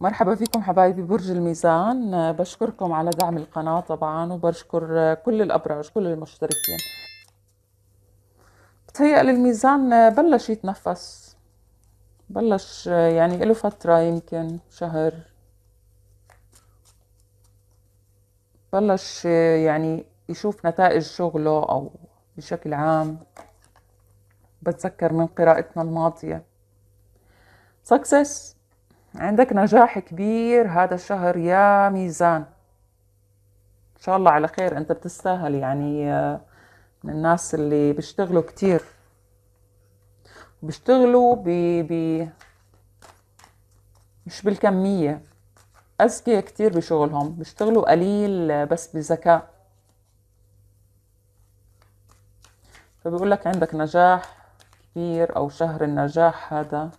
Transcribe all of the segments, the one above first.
مرحبا فيكم حبايبي برج الميزان بشكركم على دعم القناة طبعا وبشكر كل الأبراج كل المشتركين بتهيأ للميزان بلش يتنفس بلش يعني له فترة يمكن شهر بلش يعني يشوف نتائج شغله أو بشكل عام بتذكر من قراءتنا الماضية success عندك نجاح كبير هذا الشهر يا ميزان ان شاء الله على خير انت بتستاهل يعني آه، من الناس اللي بيشتغلوا كتير بيشتغلوا ب ب مش بالكمية أذكياء كتير بشغلهم بيشتغلوا قليل آه، بس بذكاء فبيقول لك عندك نجاح كبير أو شهر النجاح هذا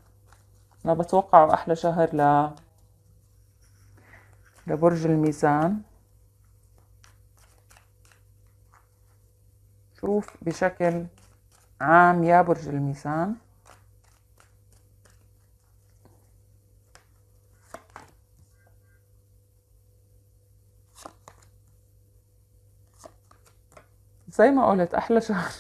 أنا بتوقع أحلى شهر ل لبرج الميزان شوف بشكل عام يا برج الميزان زي ما قلت أحلى شهر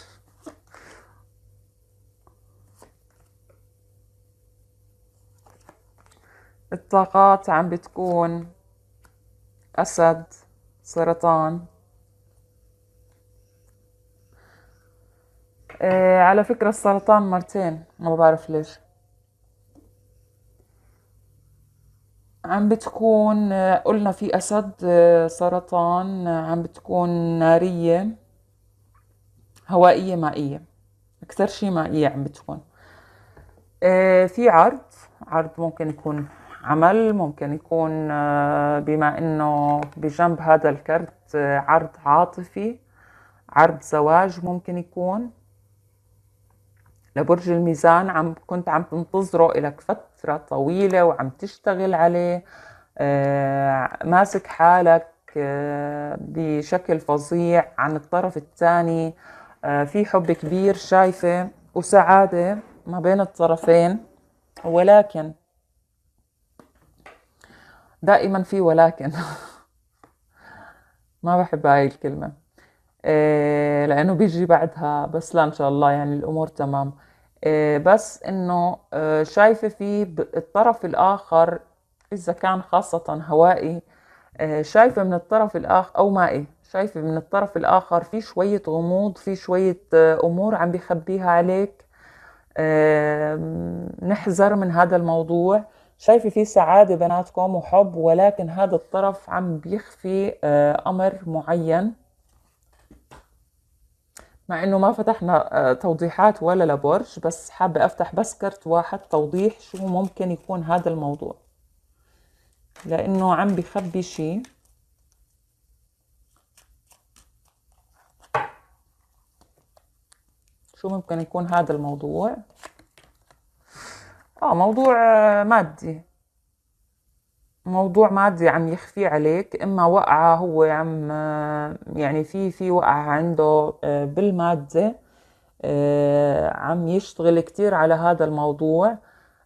الطاقات عم بتكون أسد سرطان إيه على فكرة السرطان مرتين ما بعرف ليش عم بتكون قلنا في أسد سرطان عم بتكون نارية هوائية مائية أكثر شيء مائية عم بتكون إيه، في عرض عرض ممكن يكون عمل ممكن يكون آه، بما انه بجنب هذا الكرت آه، عرض عاطفي عرض زواج ممكن يكون لبرج الميزان عم كنت عم تنتظره لك فترة طويلة وعم تشتغل عليه آه، ماسك حالك بشكل فظيع عن الطرف الثاني في حب كبير شايفة وسعادة ما بين الطرفين ولكن دائما في ولكن ما بحب هاي الكلمة إيه لأنه بيجي بعدها بس لا إن شاء الله يعني الأمور تمام إيه بس إنه إيه، شايفة في الطرف الآخر إذا كان خاصة هوائي إيه شايفة من الطرف الآخر أو مائي إيه، شايفة من الطرف الآخر في شوية غموض في شوية إيه، أمور عم بيخبيها عليك نحذر من هذا الموضوع شايفة في سعادة بيناتكم وحب ولكن هذا الطرف عم بيخفي آه، أمر معين مع انه ما فتحنا آه، توضيحات ولا لبرج بس حابة افتح بس كرت واحد توضيح شو ممكن يكون هذا الموضوع لانه عم بخبي شيء شو ممكن يكون هذا الموضوع اه موضوع آه، مادي موضوع مادي عم يخفي عليك اما وقعه هو عم آه، يعني في في وقعه عنده آه، بالماده عم يشتغل كتير على هذا الموضوع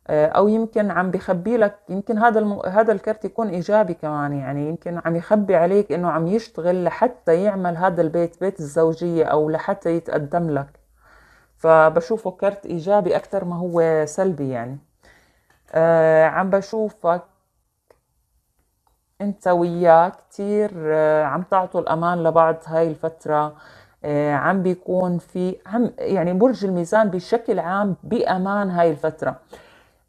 او يمكن عم بخبي لك يمكن هذا الم... هذا الكرت يكون ايجابي كمان يعني يمكن عم يخبي عليك انه عم يشتغل لحتى يعمل هذا البيت بيت الزوجيه او لحتى يتقدم لك فبشوفه كرت ايجابي اكثر ما هو سلبي يعني آه عم بشوفك انت وياه كتير آه عم تعطوا الامان لبعض هاي الفتره آه عم بيكون في عم يعني برج الميزان بشكل عام بامان هاي الفتره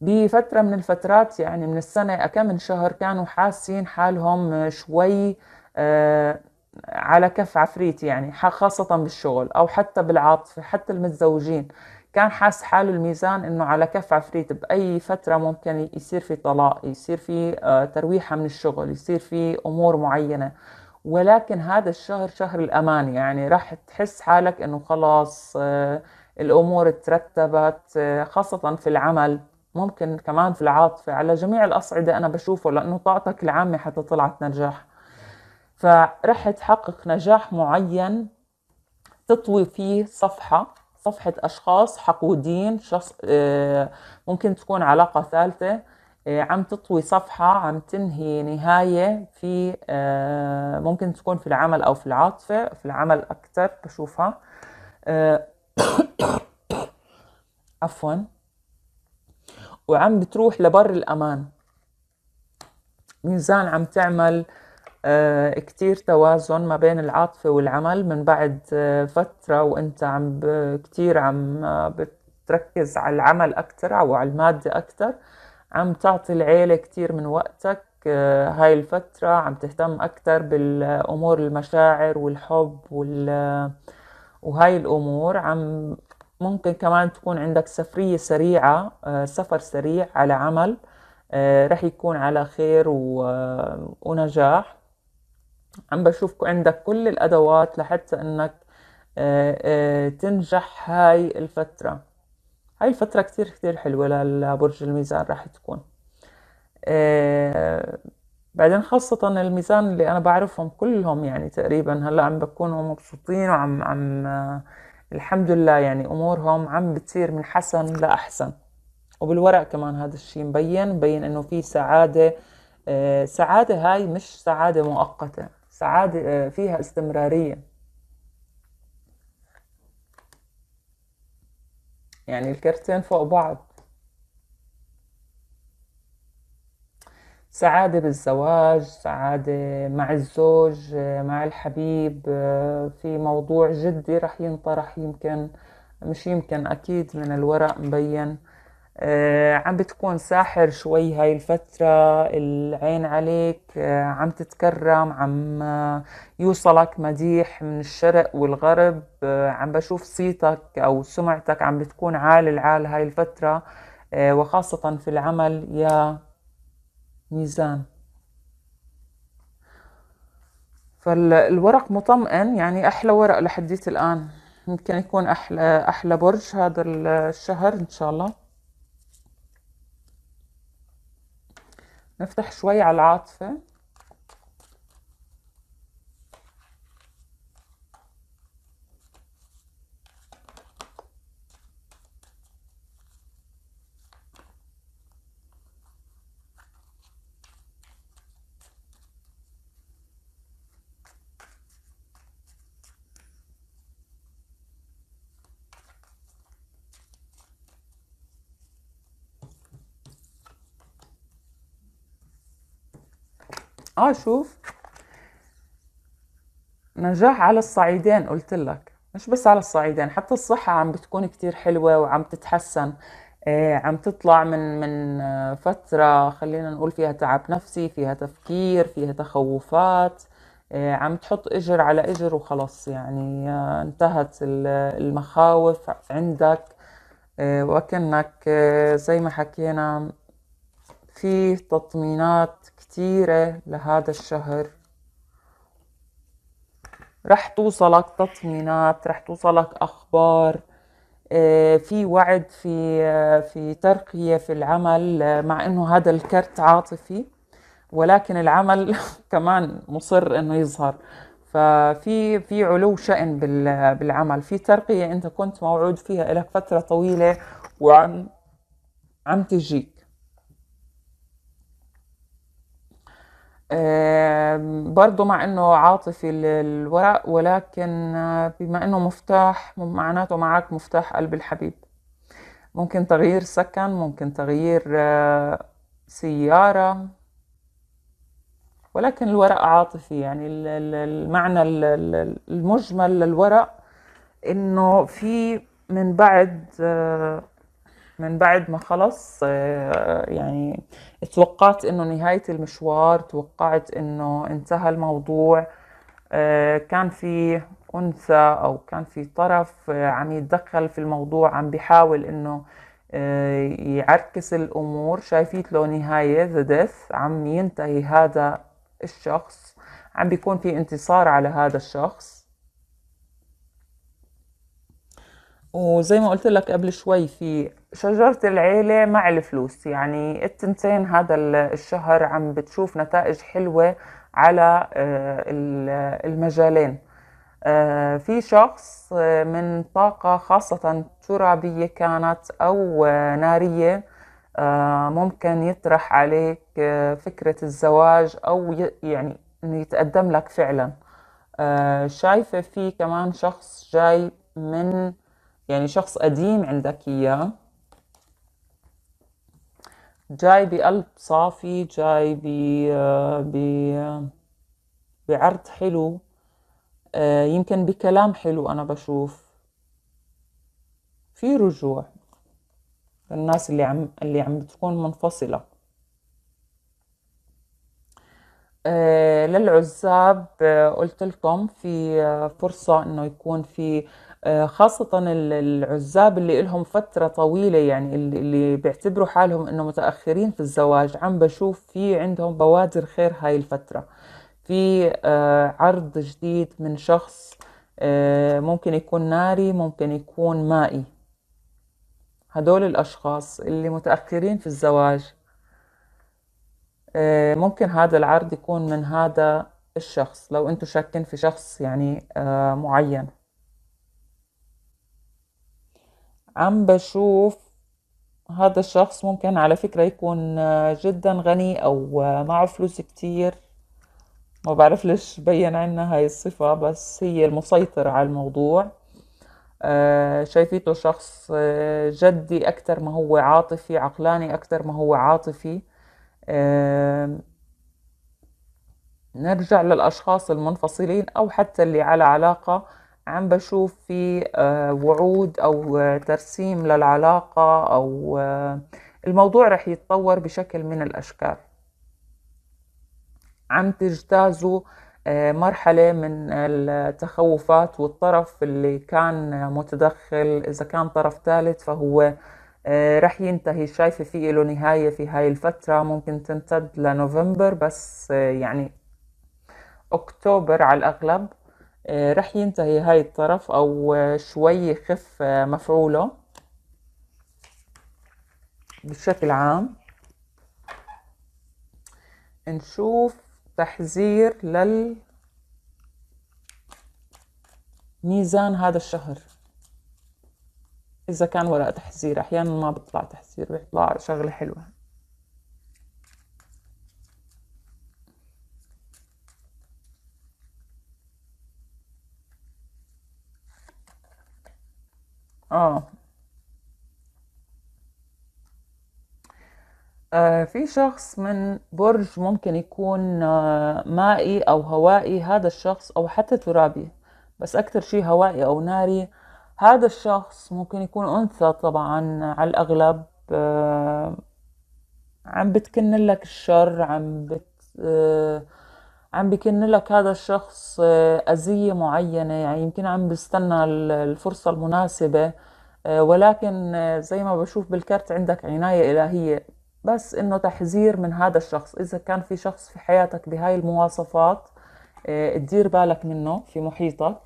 بفتره من الفترات يعني من السنه آه، كم من شهر كانوا حاسين حالهم آه، شوي آه على كف عفريت يعني خاصة بالشغل أو حتى بالعاطفة حتى المتزوجين كان حاس حاله الميزان انه على كف عفريت باي فتره ممكن يصير في طلاق يصير في آه، ترويحه من الشغل يصير في امور معينه ولكن هذا الشهر شهر الامان يعني راح تحس حالك انه خلاص آه، الامور ترتبت آه، خاصه في العمل ممكن كمان في العاطفه على جميع الاصعده انا بشوفه لانه طاقتك العامه حتى طلعت نجاح فرح تحقق نجاح معين تطوي فيه صفحه صفحة أشخاص حقودين شخص آه، ممكن تكون علاقة ثالثة آه، عم تطوي صفحة عم تنهي نهاية في آه، ممكن تكون في العمل أو في العاطفة في العمل أكثر بشوفها عفوا وعم بتروح لبر الأمان ميزان عم تعمل آه، كتير توازن ما بين العاطفة والعمل من بعد آه، فترة وانت عم كتير عم آه، بتركز على العمل أكتر أو على المادة أكتر عم تعطي العيلة كتير من وقتك هاي الفترة عم تهتم أكتر بالأمور المشاعر والحب وال وهاي الأمور عم ممكن كمان تكون عندك سفرية سريعة سفر سريع على عمل رح يكون على خير ونجاح عم بشوف عندك كل الادوات لحتى انك آه، آه، تنجح هاي الفترة هاي الفترة كتير كتير حلوة لبرج الميزان راح تكون آه، بعدين خاصة الميزان اللي أنا بعرفهم كلهم يعني تقريبا هلا عم بكونوا مبسوطين وعم عم الحمد لله يعني أمورهم عم بتصير من حسن لأحسن وبالورق كمان هذا الشيء مبين مبين إنه في سعادة سعادة هاي مش سعادة مؤقتة سعادة آه، فيها استمرارية يعني الكرتين فوق بعض سعادة بالزواج سعادة مع الزوج آه، مع الحبيب آه، في موضوع جدي رح ينطرح يمكن مش يمكن أكيد من الورق مبين آه، عم بتكون ساحر شوي هاي الفترة العين عليك آه، عم تتكرم عم آه، يوصلك مديح من الشرق والغرب عم بشوف صيتك أو سمعتك عم بتكون عال العال هاي الفترة وخاصة في العمل يا ميزان فالورق مطمئن يعني أحلى ورق لحديت الآن يمكن يكون أحلى أحلى برج هذا الشهر إن شاء الله نفتح شوي على العاطفة اه شوف نجاح على الصعيدين قلت لك مش بس على الصعيدين حتى الصحة عم بتكون كتير حلوة وعم تتحسن آه عم تطلع من من آه، فترة خلينا نقول فيها تعب نفسي فيها تفكير فيها تخوفات آه عم تحط اجر على اجر وخلص يعني آه انتهت المخاوف عندك آه، وكأنك آه، زي ما حكينا في تطمينات كتيرة لهذا الشهر رح توصلك تطمينات رح توصلك أخبار آه، في وعد في آه، في ترقية في العمل آه، مع إنه هذا الكرت عاطفي ولكن العمل كمان مصر إنه يظهر ففي في علو شأن بالعمل في ترقية أنت كنت موعود فيها لك فترة طويلة وعم عم تجيك برضه مع انه عاطفي الورق ولكن آه، بما انه مفتاح معناته معك مفتاح قلب الحبيب ممكن تغيير سكن ممكن تغيير آه، سيارة ولكن الورق عاطفي يعني المعنى المجمل للورق انه في من بعد آه، من بعد ما خلص آه، يعني توقعت انه نهاية المشوار توقعت انه انتهى الموضوع آه، كان في انثى او كان في طرف آه، عم يتدخل في الموضوع عم بيحاول انه يعركس الامور شايفيت له نهاية ذا ديث عم ينتهي هذا الشخص عم بيكون في انتصار على هذا الشخص وزي ما قلت لك قبل شوي في شجرة العيلة مع الفلوس يعني التنتين هذا الشهر عم بتشوف نتائج حلوة على آه، المجالين آه، في شخص آه، من طاقة خاصة ترابية كانت أو نارية ممكن يطرح عليك فكرة الزواج أو يعني يتقدم لك فعلا شايفة في كمان شخص جاي من يعني شخص قديم عندك إياه جاي بقلب صافي جاي ب ب بعرض حلو آه، يمكن بكلام حلو أنا بشوف في رجوع للناس اللي عم اللي عم بتكون منفصلة آه، للعزاب آه، قلت لكم في فرصة انه يكون في آه، خاصة العزاب اللي لهم فترة طويلة يعني اللي بيعتبروا حالهم انه متأخرين في الزواج عم بشوف في عندهم بوادر خير هاي الفترة في آه، عرض جديد من شخص آه، ممكن يكون ناري ممكن يكون مائي هدول الأشخاص اللي متأخرين في الزواج ممكن هذا العرض يكون من هذا الشخص لو انتم شاكين في شخص يعني معين عم بشوف هذا الشخص ممكن على فكرة يكون آه، جدا غني أو آه، معه فلوس كتير ما بعرف ليش بين عنا هاي الصفة بس هي المسيطرة على الموضوع آه، شايفيته شخص جدي أكتر ما هو عاطفي عقلاني أكتر ما هو عاطفي نرجع للأشخاص المنفصلين أو حتى اللي على علاقة عم بشوف في آه، وعود أو آه، ترسيم للعلاقة أو آه، الموضوع رح يتطور بشكل من الأشكال عم تجتازوا مرحلة من التخوفات والطرف اللي كان متدخل إذا كان طرف ثالث فهو رح ينتهي شايفة في له نهاية في هاي الفترة ممكن تمتد لنوفمبر بس يعني أكتوبر على الأغلب آه، رح ينتهي هاي الطرف او آه، شوي يخف آه، مفعوله بشكل عام نشوف تحذير لل ميزان هذا الشهر اذا كان ورق تحذير احيانا ما بيطلع تحذير بيطلع شغله حلوه اه, آه في شخص من برج ممكن يكون آه مائي أو هوائي هذا الشخص أو حتى ترابي بس أكثر شيء هوائي أو ناري هذا الشخص ممكن يكون أنثى طبعا على الأغلب آه عم بتكن لك الشر عم بت آه، عم بكن لك هذا الشخص آه، أذية معينة يعني يمكن عم بستنى الفرصة المناسبة آه، ولكن آه، زي ما بشوف بالكرت عندك عناية إلهية بس إنه تحذير من هذا الشخص إذا كان في شخص في حياتك بهاي المواصفات تدير بالك منه في محيطك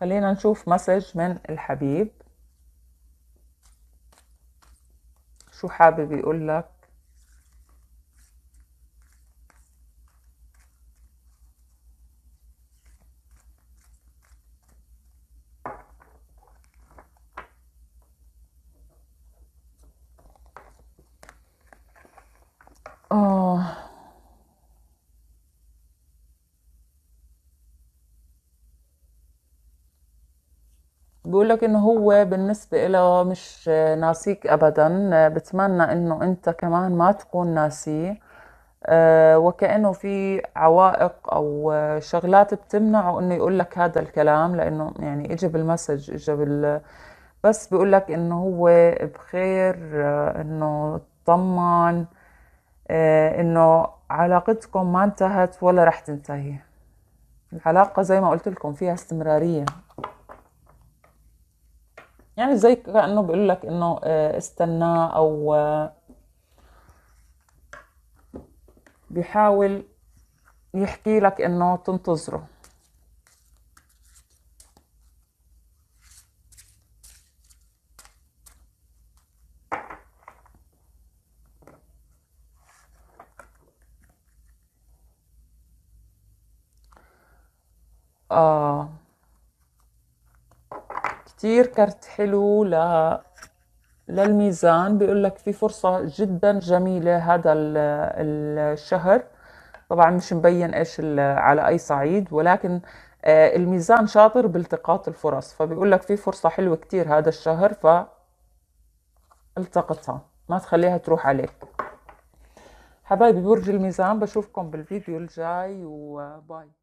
خلينا نشوف مسج من الحبيب شو حابب يقول لك لك انه هو بالنسبة له مش ناسيك ابدا بتمنى انه انت كمان ما تكون ناسيه آه، وكأنه في عوائق أو شغلات بتمنعه إنه يقول لك هذا الكلام لأنه يعني إجا بالمسج إجا بال بس بيقول لك إنه هو بخير آه، إنه طمن آه، إنه علاقتكم ما انتهت ولا رح تنتهي العلاقة زي ما قلت لكم فيها استمرارية يعني زي كانه بيقول لك انه آه، استناه او آه، بيحاول يحكي لك انه تنتظره آه كتير كرت حلو ل... للميزان بيقول لك في فرصة جدا جميلة هذا الشهر طبعا مش مبين ايش على اي صعيد ولكن آه، الميزان شاطر بالتقاط الفرص فبيقول لك في فرصة حلوة كتير هذا الشهر فالتقطها ما تخليها تروح عليك حبايبي برج الميزان بشوفكم بالفيديو الجاي وباي